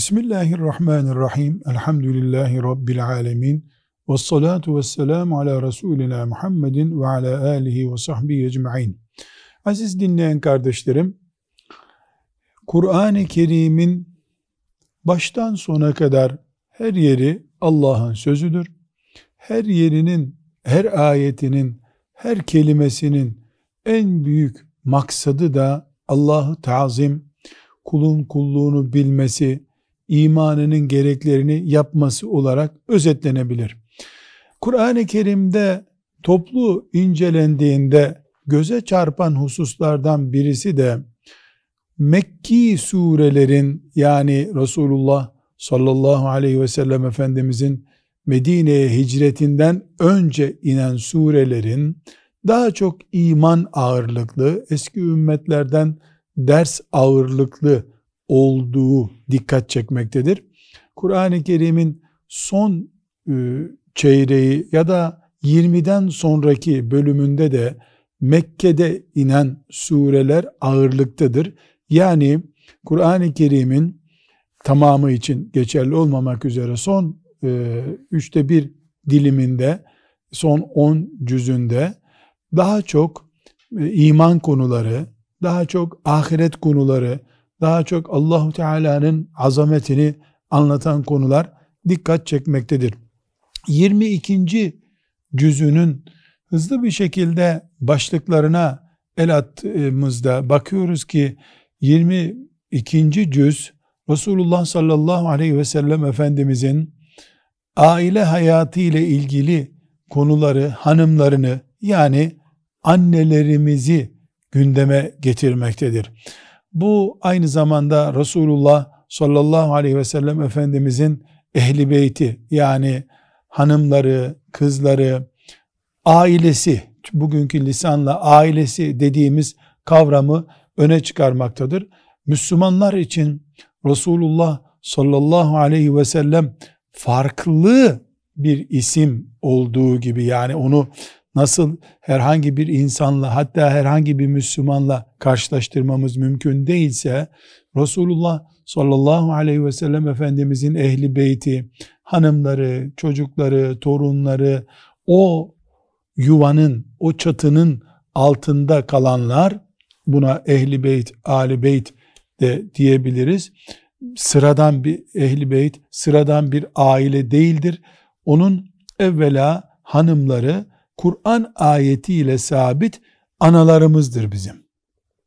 Bismillahirrahmanirrahim. Elhamdülillahi Rabbil alemin. Ve salatu ve selamu ala Resulina Muhammedin ve ala alihi ve sahbihi ecma'in. Aziz dinleyen kardeşlerim, Kur'an-ı Kerim'in baştan sona kadar her yeri Allah'ın sözüdür. Her yerinin, her ayetinin, her kelimesinin en büyük maksadı da Allah'ı tazim, kulun kulluğunu bilmesi, imanının gereklerini yapması olarak özetlenebilir. Kur'an-ı Kerim'de toplu incelendiğinde göze çarpan hususlardan birisi de Mekki surelerin yani Resulullah sallallahu aleyhi ve sellem Efendimizin Medine'ye hicretinden önce inen surelerin daha çok iman ağırlıklı, eski ümmetlerden ders ağırlıklı olduğu dikkat çekmektedir. Kur'an-ı Kerim'in son ıı, çeyreği ya da 20'den sonraki bölümünde de Mekke'de inen sureler ağırlıktadır. Yani Kur'an-ı Kerim'in tamamı için geçerli olmamak üzere son ıı, üçte bir diliminde, son on cüzünde daha çok ıı, iman konuları, daha çok ahiret konuları, daha çok Allahu Teala'nın azametini anlatan konular dikkat çekmektedir. 22. cüzünün hızlı bir şekilde başlıklarına el attığımızda bakıyoruz ki 22. cüz Resulullah sallallahu aleyhi ve sellem Efendimizin aile hayatı ile ilgili konuları, hanımlarını yani annelerimizi gündeme getirmektedir. Bu aynı zamanda Resulullah sallallahu aleyhi ve sellem Efendimizin ehli beyti yani hanımları, kızları, ailesi, bugünkü lisanla ailesi dediğimiz kavramı öne çıkarmaktadır. Müslümanlar için Resulullah sallallahu aleyhi ve sellem farklı bir isim olduğu gibi yani onu nasıl herhangi bir insanla hatta herhangi bir Müslümanla karşılaştırmamız mümkün değilse Resulullah sallallahu aleyhi ve sellem Efendimizin ehli beyti, hanımları, çocukları, torunları o yuvanın, o çatının altında kalanlar buna ehli beyt, ali beyt de diyebiliriz. Sıradan bir ehli beyt, sıradan bir aile değildir. Onun evvela hanımları Kur'an ayetiyle sabit analarımızdır bizim.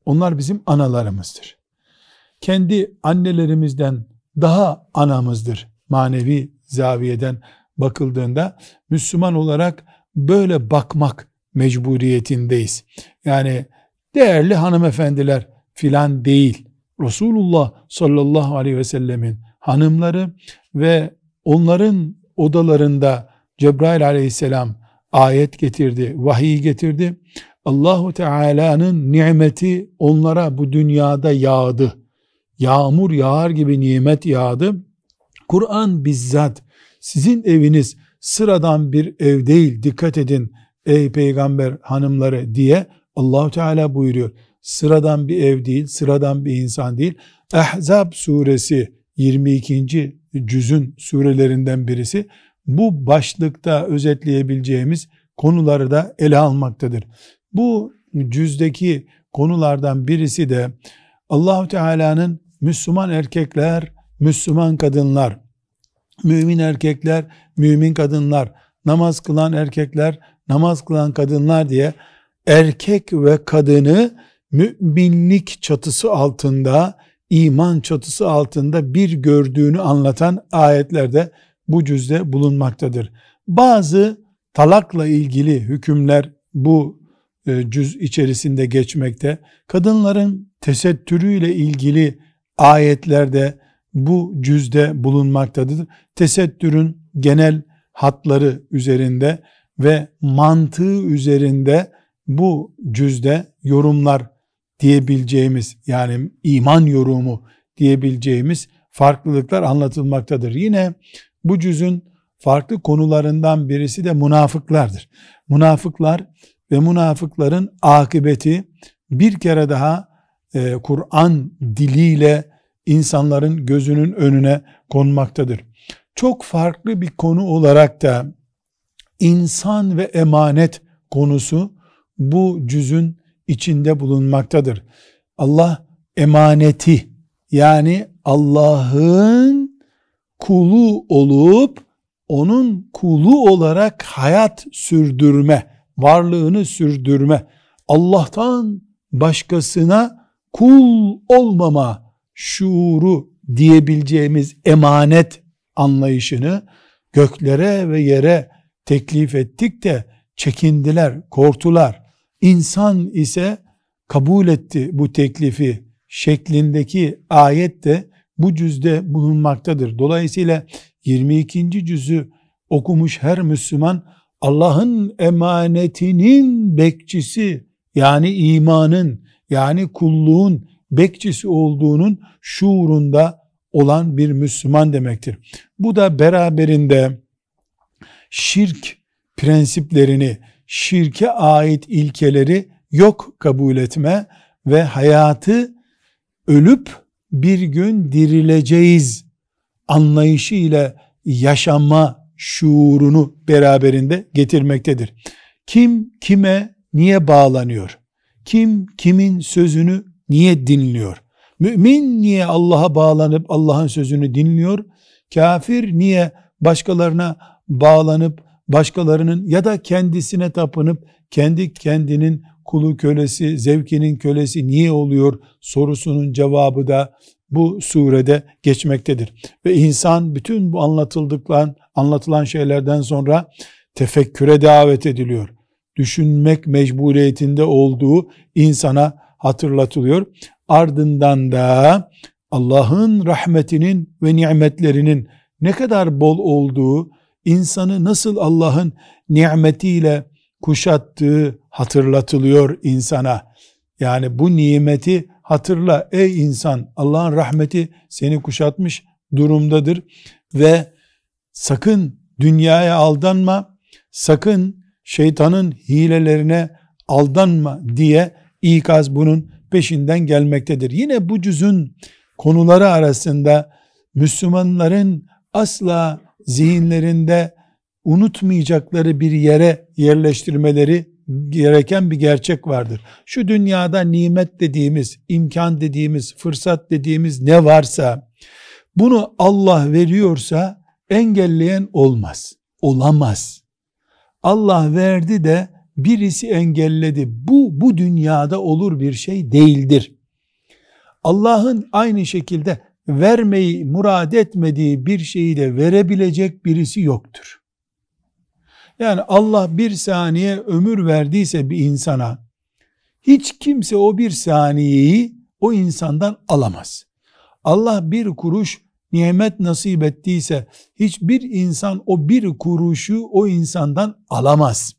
Onlar bizim analarımızdır. Kendi annelerimizden daha anamızdır manevi zaviyeden bakıldığında Müslüman olarak böyle bakmak mecburiyetindeyiz. Yani değerli hanımefendiler filan değil. Resulullah sallallahu aleyhi ve sellemin hanımları ve onların odalarında Cebrail aleyhisselam ayet getirdi, vahiy getirdi. Allahu Teala'nın nimeti onlara bu dünyada yağdı. Yağmur yağar gibi nimet yağdı. Kur'an bizzat sizin eviniz sıradan bir ev değil dikkat edin ey peygamber hanımları diye Allahu Teala buyuruyor. Sıradan bir ev değil, sıradan bir insan değil. Ehzab suresi 22. cüzün surelerinden birisi bu başlıkta özetleyebileceğimiz konuları da ele almaktadır. Bu cüzdeki konulardan birisi de Allahu Teala'nın Müslüman erkekler, Müslüman kadınlar, mümin erkekler, mümin kadınlar, namaz kılan erkekler, namaz kılan kadınlar diye erkek ve kadını müminlik çatısı altında, iman çatısı altında bir gördüğünü anlatan ayetlerde bu cüzde bulunmaktadır. Bazı talakla ilgili hükümler bu e, cüz içerisinde geçmekte. Kadınların tesettürüyle ilgili ayetlerde bu cüzde bulunmaktadır. Tesettürün genel hatları üzerinde ve mantığı üzerinde bu cüzde yorumlar diyebileceğimiz yani iman yorumu diyebileceğimiz farklılıklar anlatılmaktadır. Yine bu cüzün farklı konularından birisi de münafıklardır. Münafıklar ve münafıkların akıbeti bir kere daha e, Kur'an diliyle insanların gözünün önüne konmaktadır. Çok farklı bir konu olarak da insan ve emanet konusu bu cüzün içinde bulunmaktadır. Allah emaneti yani Allah'ın kulu olup onun kulu olarak hayat sürdürme, varlığını sürdürme, Allah'tan başkasına kul olmama şuuru diyebileceğimiz emanet anlayışını göklere ve yere teklif ettik de çekindiler, korktular. İnsan ise kabul etti bu teklifi şeklindeki ayet de bu cüzde bulunmaktadır. Dolayısıyla 22. cüzü okumuş her Müslüman Allah'ın emanetinin bekçisi yani imanın yani kulluğun bekçisi olduğunun şuurunda olan bir Müslüman demektir. Bu da beraberinde şirk prensiplerini, şirke ait ilkeleri yok kabul etme ve hayatı ölüp bir gün dirileceğiz anlayışı ile yaşama şuurunu beraberinde getirmektedir. Kim kime niye bağlanıyor? Kim kimin sözünü niye dinliyor? Mümin niye Allah'a bağlanıp Allah'ın sözünü dinliyor? Kafir niye başkalarına bağlanıp başkalarının ya da kendisine tapınıp kendi kendinin kulu kölesi, zevkinin kölesi niye oluyor sorusunun cevabı da bu surede geçmektedir. Ve insan bütün bu anlatıldıklan, anlatılan şeylerden sonra tefekküre davet ediliyor. Düşünmek mecburiyetinde olduğu insana hatırlatılıyor. Ardından da Allah'ın rahmetinin ve nimetlerinin ne kadar bol olduğu, insanı nasıl Allah'ın nimetiyle kuşattığı hatırlatılıyor insana. Yani bu nimeti hatırla ey insan Allah'ın rahmeti seni kuşatmış durumdadır ve sakın dünyaya aldanma, sakın şeytanın hilelerine aldanma diye ikaz bunun peşinden gelmektedir. Yine bu cüzün konuları arasında Müslümanların asla zihinlerinde unutmayacakları bir yere yerleştirmeleri gereken bir gerçek vardır. Şu dünyada nimet dediğimiz, imkan dediğimiz, fırsat dediğimiz ne varsa bunu Allah veriyorsa engelleyen olmaz. Olamaz. Allah verdi de birisi engelledi. Bu bu dünyada olur bir şey değildir. Allah'ın aynı şekilde vermeyi murad etmediği bir şeyi de verebilecek birisi yoktur. Yani Allah bir saniye ömür verdiyse bir insana hiç kimse o bir saniyeyi o insandan alamaz. Allah bir kuruş nimet nasip ettiyse hiçbir insan o bir kuruşu o insandan alamaz.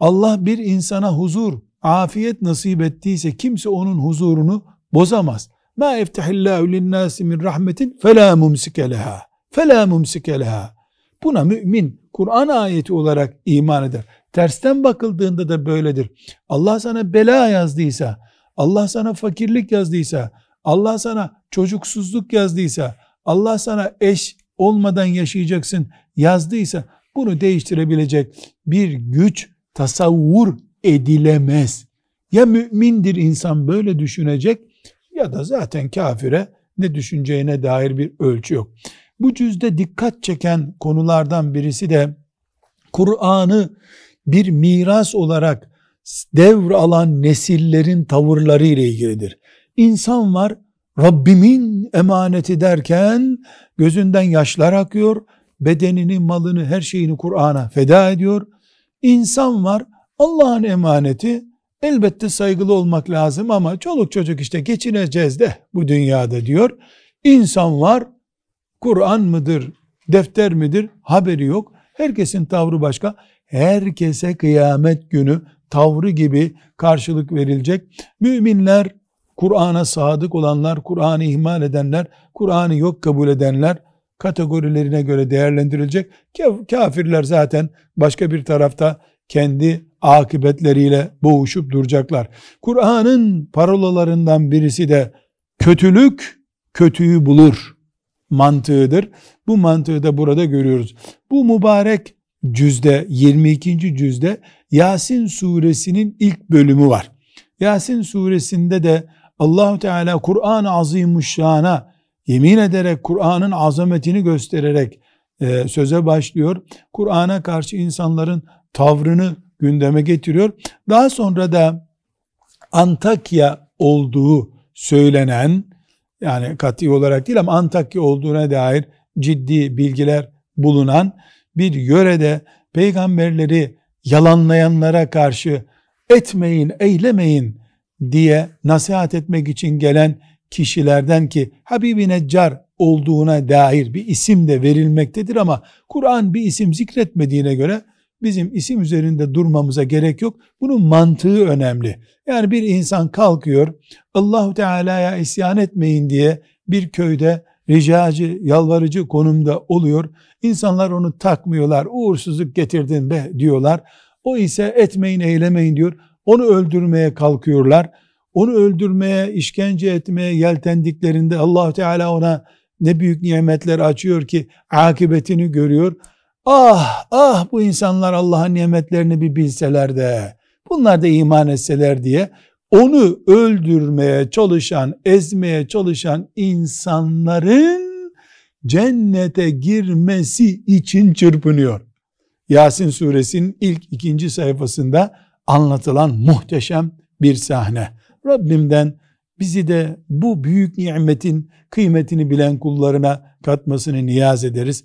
Allah bir insana huzur, afiyet nasip ettiyse kimse onun huzurunu bozamaz. Ma eftehillahu linnâsi min rahmetin felâ mumsike lehâ. Felâ mumsike lehâ. Buna mümin Kur'an ayeti olarak iman eder. Tersten bakıldığında da böyledir. Allah sana bela yazdıysa, Allah sana fakirlik yazdıysa, Allah sana çocuksuzluk yazdıysa, Allah sana eş olmadan yaşayacaksın yazdıysa bunu değiştirebilecek bir güç tasavvur edilemez. Ya mümindir insan böyle düşünecek ya da zaten kafire ne düşüneceğine dair bir ölçü yok. Bu cüzde dikkat çeken konulardan birisi de Kur'an'ı bir miras olarak devralan nesillerin tavırları ile ilgilidir. İnsan var Rabbimin emaneti derken gözünden yaşlar akıyor, bedenini, malını, her şeyini Kur'an'a feda ediyor. İnsan var Allah'ın emaneti elbette saygılı olmak lazım ama çoluk çocuk işte geçineceğiz de bu dünyada diyor. İnsan var Kur'an mıdır, defter midir haberi yok. Herkesin tavrı başka. Herkese kıyamet günü tavrı gibi karşılık verilecek. Müminler, Kur'an'a sadık olanlar, Kur'an'ı ihmal edenler, Kur'an'ı yok kabul edenler kategorilerine göre değerlendirilecek. Kafirler zaten başka bir tarafta kendi akıbetleriyle boğuşup duracaklar. Kur'an'ın parolalarından birisi de kötülük kötüyü bulur mantığıdır. Bu mantığı da burada görüyoruz. Bu mübarek cüzde 22. cüzde Yasin suresinin ilk bölümü var. Yasin suresinde de Allahu Teala Kur'an-ı Azimuşşan'a yemin ederek Kur'an'ın azametini göstererek e, söze başlıyor. Kur'an'a karşı insanların tavrını gündeme getiriyor. Daha sonra da Antakya olduğu söylenen yani kat'i olarak değil ama Antakya olduğuna dair ciddi bilgiler bulunan bir yörede peygamberleri yalanlayanlara karşı etmeyin, eylemeyin diye nasihat etmek için gelen kişilerden ki Habibi Neccar olduğuna dair bir isim de verilmektedir ama Kur'an bir isim zikretmediğine göre Bizim isim üzerinde durmamıza gerek yok. Bunun mantığı önemli. Yani bir insan kalkıyor Allahu Teala'ya isyan etmeyin diye bir köyde ricacı, yalvarıcı konumda oluyor. İnsanlar onu takmıyorlar. Uğursuzluk getirdin be diyorlar. O ise etmeyin, eylemeyin diyor. Onu öldürmeye kalkıyorlar. Onu öldürmeye, işkence etmeye yeltendiklerinde Allahu Teala ona ne büyük nimetler açıyor ki akıbetini görüyor. Ah ah bu insanlar Allah'ın nimetlerini bir bilseler de bunlar da iman etseler diye onu öldürmeye çalışan, ezmeye çalışan insanların cennete girmesi için çırpınıyor. Yasin suresinin ilk ikinci sayfasında anlatılan muhteşem bir sahne. Rabbimden bizi de bu büyük nimetin kıymetini bilen kullarına katmasını niyaz ederiz.